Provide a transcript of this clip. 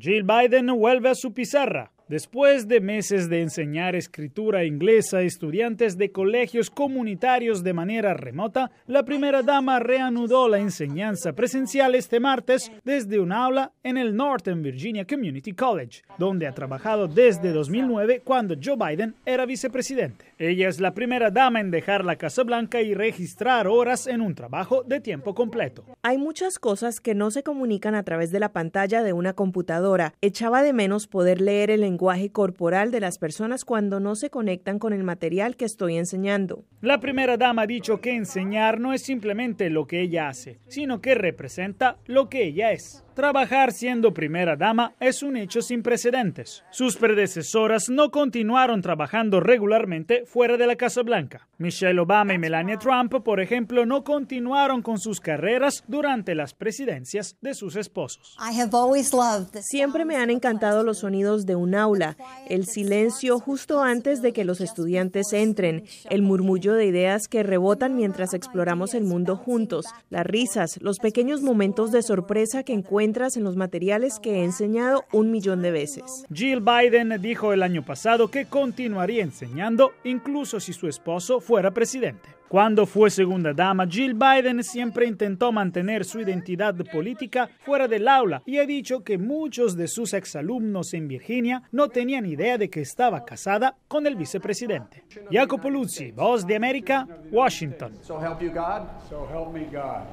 Jill Biden vuelve a su pizarra. Después de meses de enseñar escritura inglesa a estudiantes de colegios comunitarios de manera remota, la primera dama reanudó la enseñanza presencial este martes desde un aula en el Northern Virginia Community College, donde ha trabajado desde 2009 cuando Joe Biden era vicepresidente. Ella es la primera dama en dejar la Casa Blanca y registrar horas en un trabajo de tiempo completo. Hay muchas cosas que no se comunican a través de la pantalla de una computadora. Echaba de menos poder leer el lenguaje corporal de las personas cuando no se conectan con el material que estoy enseñando. La primera dama ha dicho que enseñar no es simplemente lo que ella hace, sino que representa lo que ella es. Trabajar siendo primera dama es un hecho sin precedentes. Sus predecesoras no continuaron trabajando regularmente fuera de la Casa Blanca. Michelle Obama y Melania Trump, por ejemplo, no continuaron con sus carreras durante las presidencias de sus esposos. Siempre me han encantado los sonidos de un aula, el silencio justo antes de que los estudiantes entren, el murmullo de ideas que rebotan mientras exploramos el mundo juntos, las risas, los pequeños momentos de sorpresa que encuentran encuentras en los materiales que he enseñado un millón de veces. Jill Biden dijo el año pasado que continuaría enseñando incluso si su esposo fuera presidente. Cuando fue segunda dama, Jill Biden siempre intentó mantener su identidad política fuera del aula y ha dicho que muchos de sus exalumnos en Virginia no tenían idea de que estaba casada con el vicepresidente. Jacopo Luzzi, Voz de América, Washington. So God.